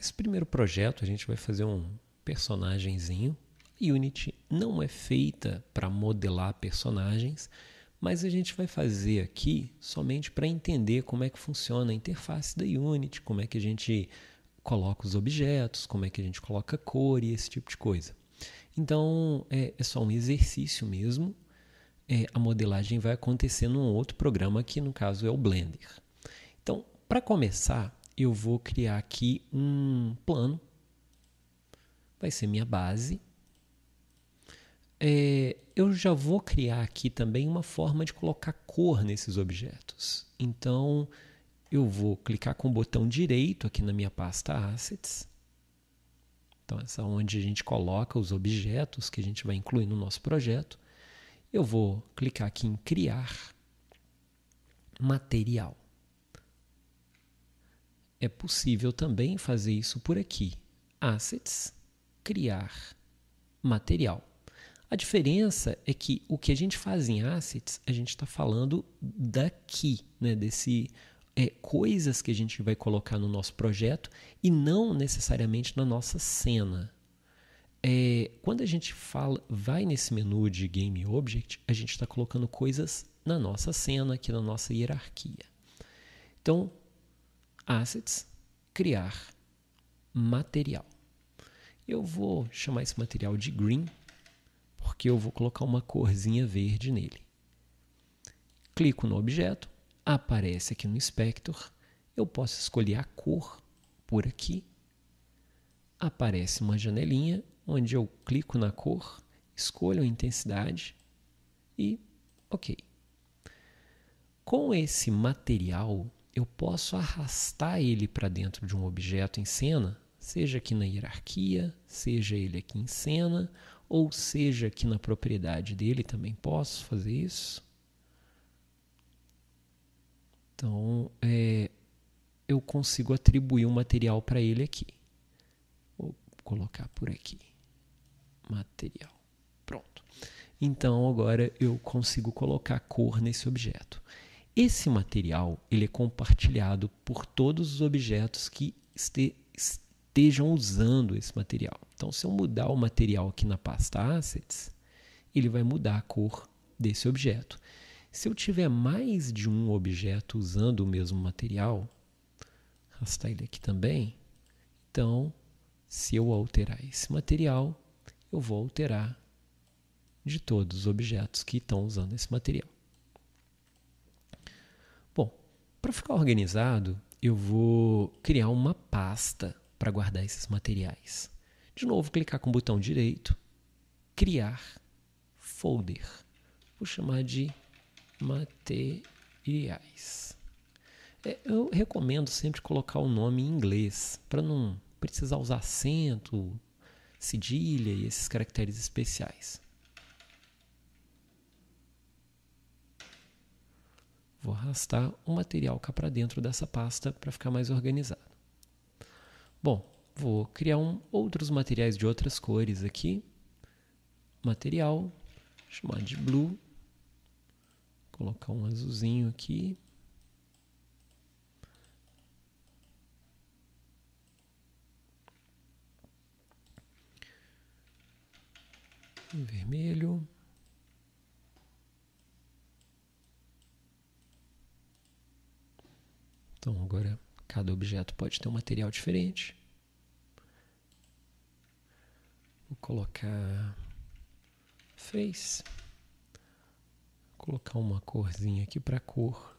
Esse primeiro projeto a gente vai fazer um personagemzinho. Unity não é feita para modelar personagens, mas a gente vai fazer aqui somente para entender como é que funciona a interface da Unity, como é que a gente coloca os objetos, como é que a gente coloca a cor e esse tipo de coisa. Então é, é só um exercício mesmo. É, a modelagem vai acontecer num outro programa que no caso é o Blender. Então, para começar, eu vou criar aqui um plano. Vai ser minha base. É, eu já vou criar aqui também uma forma de colocar cor nesses objetos. Então, eu vou clicar com o botão direito aqui na minha pasta Assets. Então, essa é onde a gente coloca os objetos que a gente vai incluir no nosso projeto. Eu vou clicar aqui em Criar Material. É possível também fazer isso por aqui. Assets, criar material. A diferença é que o que a gente faz em assets, a gente está falando daqui, né? desse é, coisas que a gente vai colocar no nosso projeto e não necessariamente na nossa cena. É, quando a gente fala, vai nesse menu de Game Object, a gente está colocando coisas na nossa cena, aqui na nossa hierarquia. Então, assets, criar material. Eu vou chamar esse material de green, porque eu vou colocar uma corzinha verde nele. Clico no objeto, aparece aqui no inspector, eu posso escolher a cor por aqui. Aparece uma janelinha onde eu clico na cor, escolho a intensidade e OK. Com esse material eu posso arrastar ele para dentro de um objeto em cena, seja aqui na hierarquia, seja ele aqui em cena, ou seja aqui na propriedade dele, também posso fazer isso. Então, é, eu consigo atribuir um material para ele aqui. Vou colocar por aqui. Material. Pronto. Então, agora eu consigo colocar cor nesse objeto. Esse material ele é compartilhado por todos os objetos que este, estejam usando esse material. Então, se eu mudar o material aqui na pasta Assets, ele vai mudar a cor desse objeto. Se eu tiver mais de um objeto usando o mesmo material, arrastar ele aqui também, então, se eu alterar esse material, eu vou alterar de todos os objetos que estão usando esse material. Para ficar organizado, eu vou criar uma pasta para guardar esses materiais. De novo, clicar com o botão direito, criar folder. Vou chamar de materiais. É, eu recomendo sempre colocar o nome em inglês, para não precisar usar acento, cedilha e esses caracteres especiais. Vou arrastar o material cá para dentro dessa pasta para ficar mais organizado. Bom, vou criar um, outros materiais de outras cores aqui. Material, chamar de blue. Colocar um azulzinho aqui. Um vermelho. Então agora cada objeto pode ter um material diferente. Vou colocar face. Vou colocar uma corzinha aqui para a cor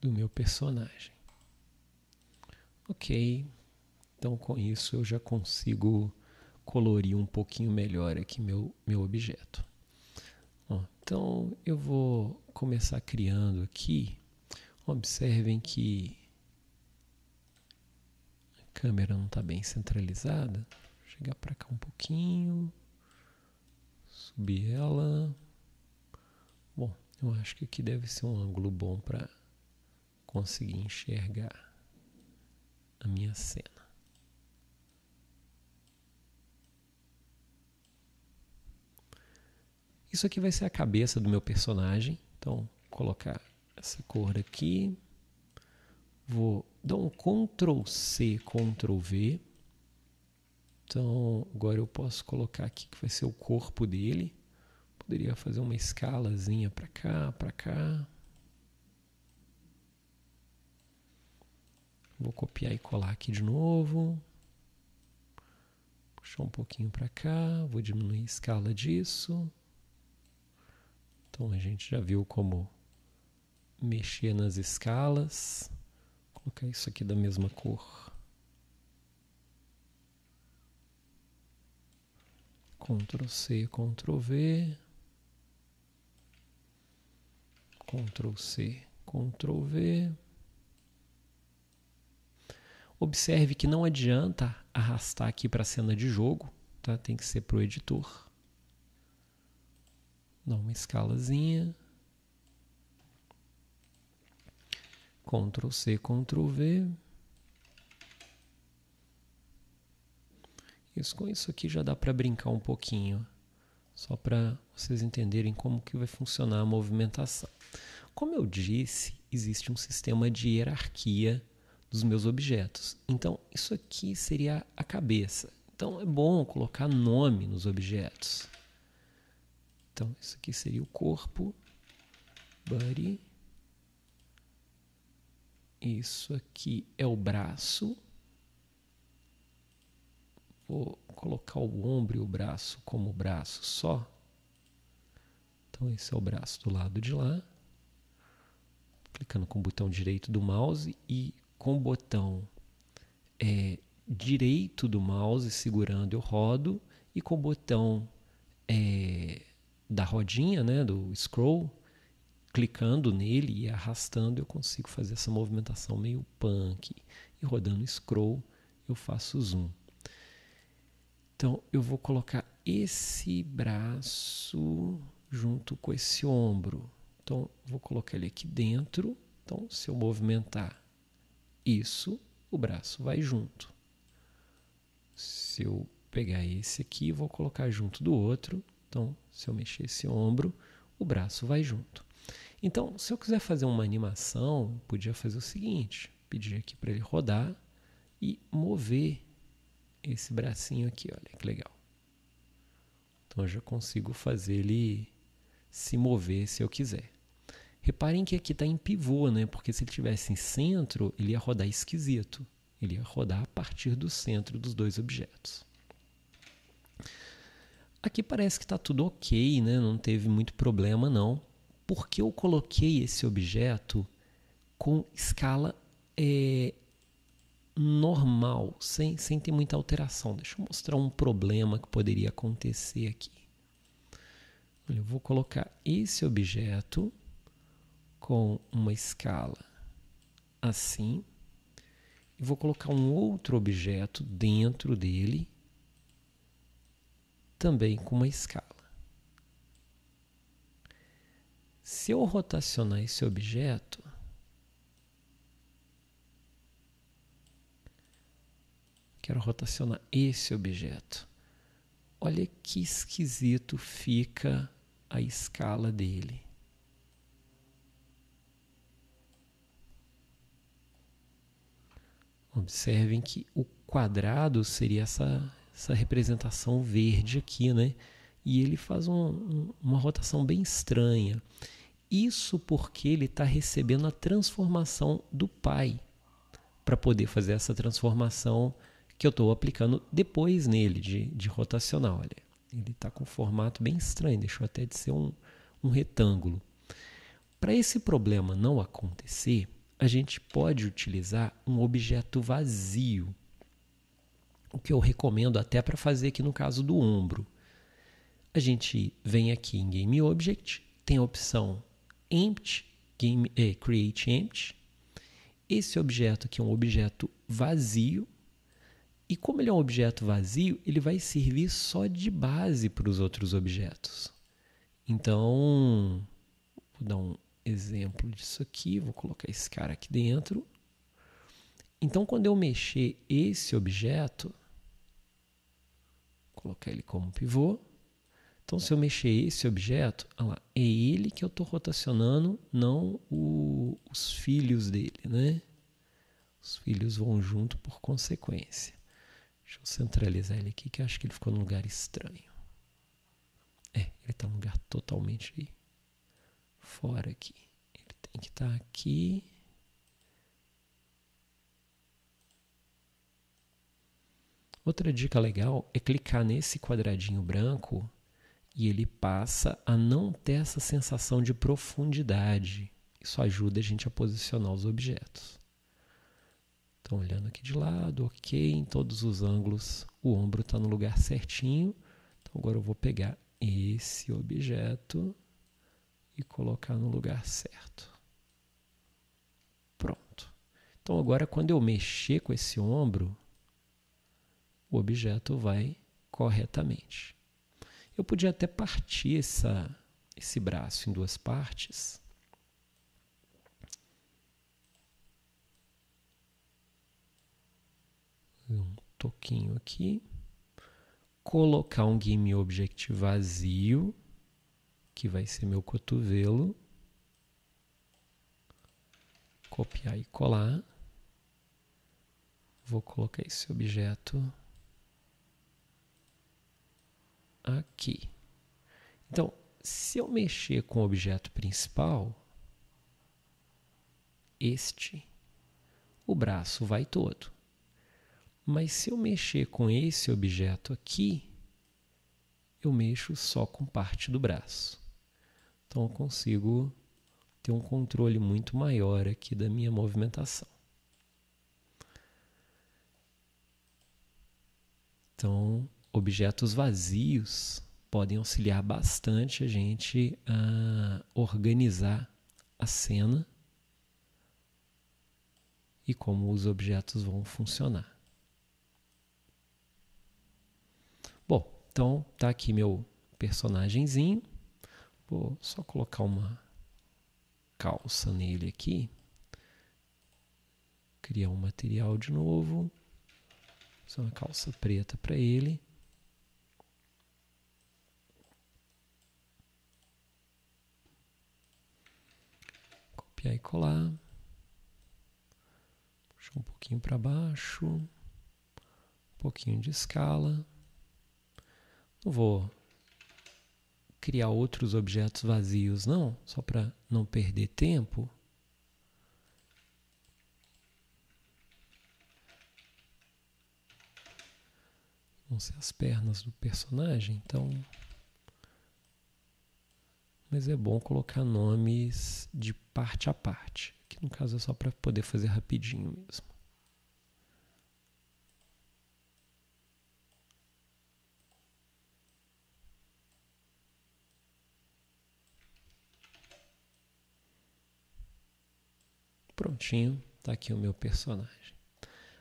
do meu personagem. Ok, então com isso eu já consigo colorir um pouquinho melhor aqui meu, meu objeto. então eu vou começar criando aqui Observem que a câmera não está bem centralizada. Vou chegar para cá um pouquinho, subir ela. Bom, eu acho que aqui deve ser um ângulo bom para conseguir enxergar a minha cena. Isso aqui vai ser a cabeça do meu personagem. Então, colocar essa cor aqui. Vou dar um Ctrl C, Ctrl V. Então, agora eu posso colocar aqui que vai ser o corpo dele. Poderia fazer uma escalazinha para cá, para cá. Vou copiar e colar aqui de novo. Puxar um pouquinho para cá, vou diminuir a escala disso. Então a gente já viu como mexer nas escalas, colocar isso aqui da mesma cor. Ctrl C, Ctrl V. Ctrl C, Ctrl V. Observe que não adianta arrastar aqui para a cena de jogo, tá? tem que ser para o editor. Dá uma escalazinha. Ctrl C, Ctrl V. Isso, com isso aqui já dá para brincar um pouquinho, só para vocês entenderem como que vai funcionar a movimentação. Como eu disse, existe um sistema de hierarquia dos meus objetos. Então, isso aqui seria a cabeça. Então, é bom colocar nome nos objetos. Então, isso aqui seria o corpo, body, isso aqui é o braço. Vou colocar o ombro e o braço como braço só. Então, esse é o braço do lado de lá. Clicando com o botão direito do mouse e com o botão é, direito do mouse segurando eu rodo e com o botão é, da rodinha, né, do scroll, clicando nele e arrastando, eu consigo fazer essa movimentação meio punk. E rodando scroll, eu faço zoom. Então, eu vou colocar esse braço junto com esse ombro. Então, vou colocar ele aqui dentro. Então, se eu movimentar isso, o braço vai junto. Se eu pegar esse aqui, vou colocar junto do outro. Então, se eu mexer esse ombro, o braço vai junto. Então, se eu quiser fazer uma animação, podia fazer o seguinte: pedir aqui para ele rodar e mover esse bracinho aqui, olha que legal. Então eu já consigo fazer ele se mover se eu quiser. Reparem que aqui está em pivô, né? Porque se ele tivesse em centro, ele ia rodar esquisito. Ele ia rodar a partir do centro dos dois objetos. Aqui parece que está tudo ok, né? Não teve muito problema não porque eu coloquei esse objeto com escala é, normal, sem, sem ter muita alteração. Deixa eu mostrar um problema que poderia acontecer aqui. eu vou colocar esse objeto com uma escala assim e vou colocar um outro objeto dentro dele também com uma escala. Se eu rotacionar esse objeto, quero rotacionar esse objeto. Olha que esquisito fica a escala dele. Observem que o quadrado seria essa, essa representação verde aqui, né? E ele faz um, uma rotação bem estranha. Isso porque ele está recebendo a transformação do Pai para poder fazer essa transformação que eu estou aplicando depois nele, de, de rotacional. Olha, ele está com um formato bem estranho, deixou até de ser um, um retângulo. Para esse problema não acontecer, a gente pode utilizar um objeto vazio, o que eu recomendo até para fazer aqui no caso do ombro. A gente vem aqui em Game Object, tem a opção empty, game, eh, é, create empty. Esse objeto aqui é um objeto vazio. E como ele é um objeto vazio, ele vai servir só de base para os outros objetos. Então, vou dar um exemplo disso aqui, vou colocar esse cara aqui dentro. Então, quando eu mexer esse objeto, colocar ele como pivô, então, se eu mexer esse objeto, lá, é ele que eu estou rotacionando, não o, os filhos dele, né? Os filhos vão junto por consequência. Deixa eu centralizar ele aqui, que eu acho que ele ficou num lugar estranho. É, ele está num lugar totalmente fora aqui. Ele tem que estar tá aqui. Outra dica legal é clicar nesse quadradinho branco e ele passa a não ter essa sensação de profundidade. Isso ajuda a gente a posicionar os objetos. Então, olhando aqui de lado, ok, em todos os ângulos, o ombro está no lugar certinho. Então, agora eu vou pegar esse objeto e colocar no lugar certo. Pronto. Então, agora, quando eu mexer com esse ombro, o objeto vai corretamente. Eu podia até partir essa, esse braço em duas partes. Um toquinho aqui. Colocar um game object vazio, que vai ser meu cotovelo. Copiar e colar. Vou colocar esse objeto aqui. Então, se eu mexer com o objeto principal, este, o braço vai todo. Mas se eu mexer com esse objeto aqui, eu mexo só com parte do braço. Então eu consigo ter um controle muito maior aqui da minha movimentação. Então, objetos vazios podem auxiliar bastante a gente a organizar a cena e como os objetos vão funcionar. Bom, então tá aqui meu personagemzinho. Vou só colocar uma calça nele aqui. Criar um material de novo. Só uma calça preta para ele. copiar e colar. Puxar um pouquinho para baixo. Um pouquinho de escala. Não vou criar outros objetos vazios, não, só para não perder tempo. Vão ser as pernas do personagem, então mas é bom colocar nomes de parte a parte, que no caso é só para poder fazer rapidinho mesmo. Prontinho, tá aqui o meu personagem.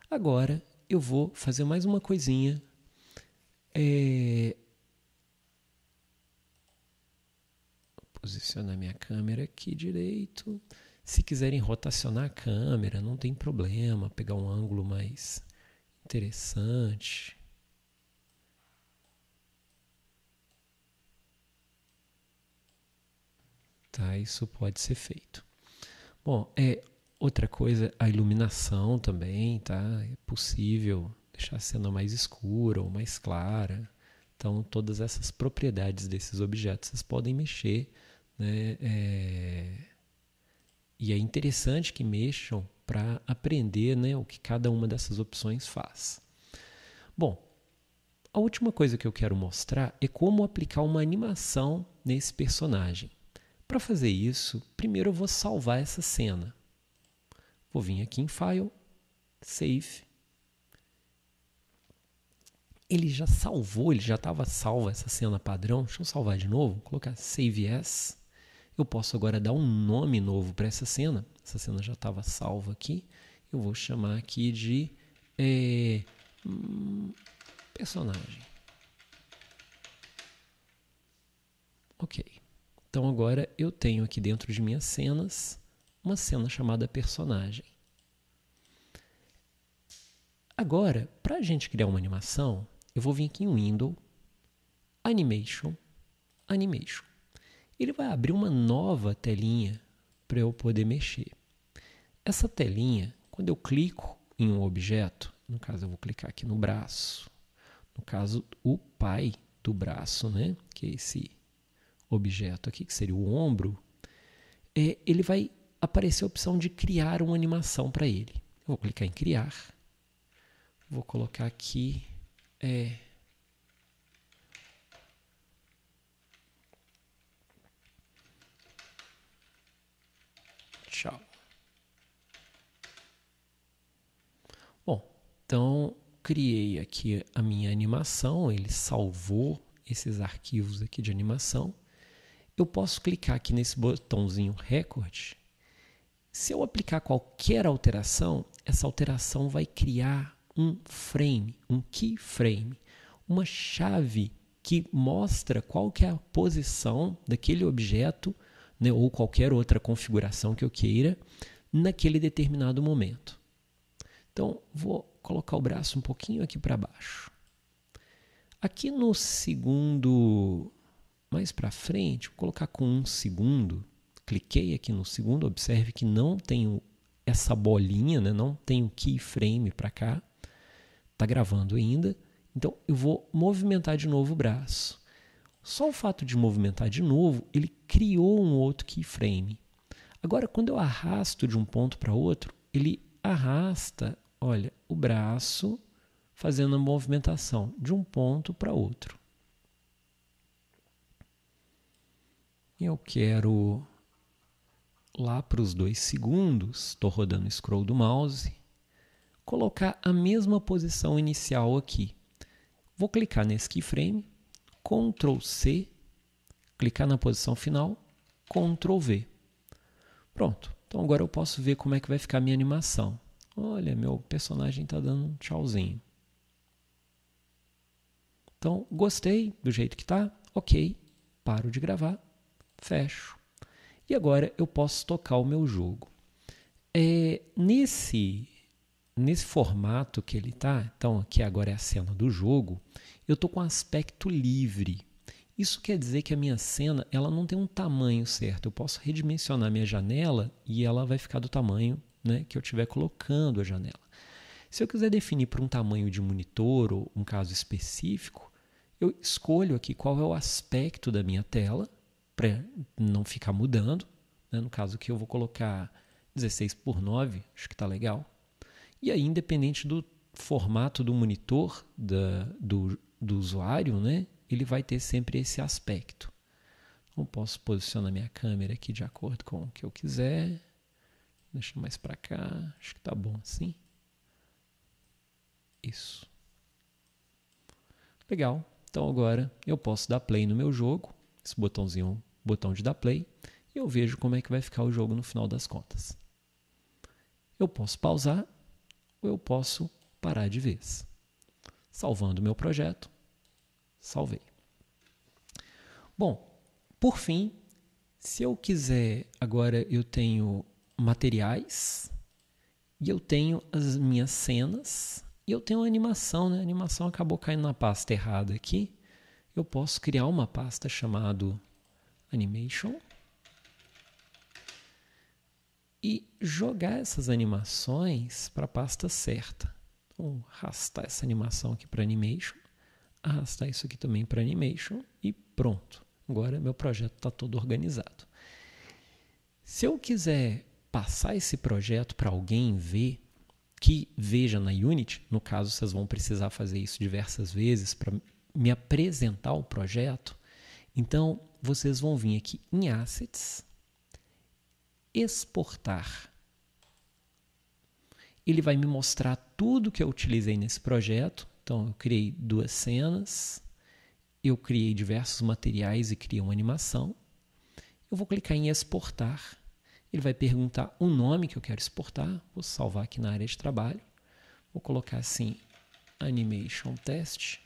Agora eu vou fazer mais uma coisinha é, posicionar minha câmera aqui direito. Se quiserem rotacionar a câmera, não tem problema, pegar um ângulo mais interessante. Tá, isso pode ser feito. Bom, é outra coisa, a iluminação também, tá? É possível deixar a cena mais escura ou mais clara. Então, todas essas propriedades desses objetos vocês podem mexer né? É... E é interessante que mexam para aprender né, o que cada uma dessas opções faz. Bom, a última coisa que eu quero mostrar é como aplicar uma animação nesse personagem. Para fazer isso, primeiro eu vou salvar essa cena. Vou vir aqui em File, Save. Ele já salvou, ele já estava salva essa cena padrão. Deixa eu salvar de novo, vou colocar Save As. Eu posso agora dar um nome novo para essa cena. Essa cena já estava salva aqui. Eu vou chamar aqui de é, personagem. Ok. Então agora eu tenho aqui dentro de minhas cenas uma cena chamada personagem. Agora, para a gente criar uma animação, eu vou vir aqui em Window, Animation, Animation ele vai abrir uma nova telinha para eu poder mexer. Essa telinha, quando eu clico em um objeto, no caso eu vou clicar aqui no braço, no caso o pai do braço, né? que é esse objeto aqui, que seria o ombro, é, ele vai aparecer a opção de criar uma animação para ele. Eu vou clicar em criar, vou colocar aqui é, Tchau. Bom, então criei aqui a minha animação, ele salvou esses arquivos aqui de animação. Eu posso clicar aqui nesse botãozinho Record. Se eu aplicar qualquer alteração, essa alteração vai criar um frame, um keyframe, uma chave que mostra qual que é a posição daquele objeto né, ou qualquer outra configuração que eu queira naquele determinado momento. Então, vou colocar o braço um pouquinho aqui para baixo. Aqui no segundo, mais para frente, vou colocar com um segundo. Cliquei aqui no segundo, observe que não tenho essa bolinha, né? não tenho keyframe para cá. Está gravando ainda. Então, eu vou movimentar de novo o braço. Só o fato de movimentar de novo, ele criou um outro keyframe. Agora, quando eu arrasto de um ponto para outro, ele arrasta, olha, o braço fazendo a movimentação de um ponto para outro. Eu quero lá para os dois segundos, estou rodando o scroll do mouse, colocar a mesma posição inicial aqui. Vou clicar nesse keyframe, Ctrl C, clicar na posição final, Ctrl V. Pronto. Então agora eu posso ver como é que vai ficar a minha animação. Olha, meu personagem está dando um tchauzinho. Então, gostei do jeito que está, ok, paro de gravar, fecho. E agora eu posso tocar o meu jogo. É, nesse, nesse formato que ele está, então aqui agora é a cena do jogo, eu estou com aspecto livre. Isso quer dizer que a minha cena ela não tem um tamanho certo. Eu posso redimensionar minha janela e ela vai ficar do tamanho né, que eu estiver colocando a janela. Se eu quiser definir para um tamanho de monitor ou um caso específico, eu escolho aqui qual é o aspecto da minha tela para não ficar mudando. Né? No caso que eu vou colocar 16 por 9, acho que está legal. E aí, independente do formato do monitor, da, do do usuário, né, ele vai ter sempre esse aspecto. Eu então, posso posicionar minha câmera aqui de acordo com o que eu quiser. Deixa mais para cá. Acho que tá bom assim. Isso. Legal. Então agora eu posso dar play no meu jogo. Esse botãozinho, botão de dar play. E eu vejo como é que vai ficar o jogo no final das contas. Eu posso pausar ou eu posso parar de vez salvando meu projeto. Salvei. Bom, por fim, se eu quiser, agora eu tenho materiais e eu tenho as minhas cenas e eu tenho animação, né? A animação acabou caindo na pasta errada aqui. Eu posso criar uma pasta chamada animation e jogar essas animações para a pasta certa. Vamos arrastar essa animação aqui para animation, arrastar isso aqui também para animation e pronto. Agora meu projeto está todo organizado. Se eu quiser passar esse projeto para alguém ver, que veja na Unity, no caso vocês vão precisar fazer isso diversas vezes para me apresentar o projeto, então vocês vão vir aqui em Assets, exportar. Ele vai me mostrar tudo que eu utilizei nesse projeto. Então, eu criei duas cenas, eu criei diversos materiais e criei uma animação. Eu vou clicar em exportar. Ele vai perguntar o nome que eu quero exportar. Vou salvar aqui na área de trabalho. Vou colocar assim: Animation Test.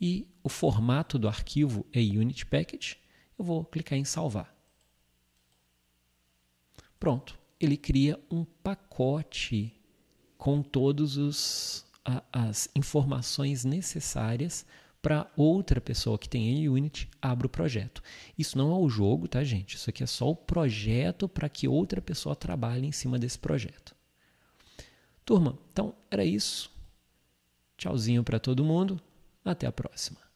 E o formato do arquivo é Unity Package. Eu vou clicar em salvar. Pronto, ele cria um pacote com todas as informações necessárias para outra pessoa que tem Unity abra o projeto. Isso não é o jogo, tá, gente? Isso aqui é só o projeto para que outra pessoa trabalhe em cima desse projeto. Turma, então era isso. Tchauzinho para todo mundo. Até a próxima.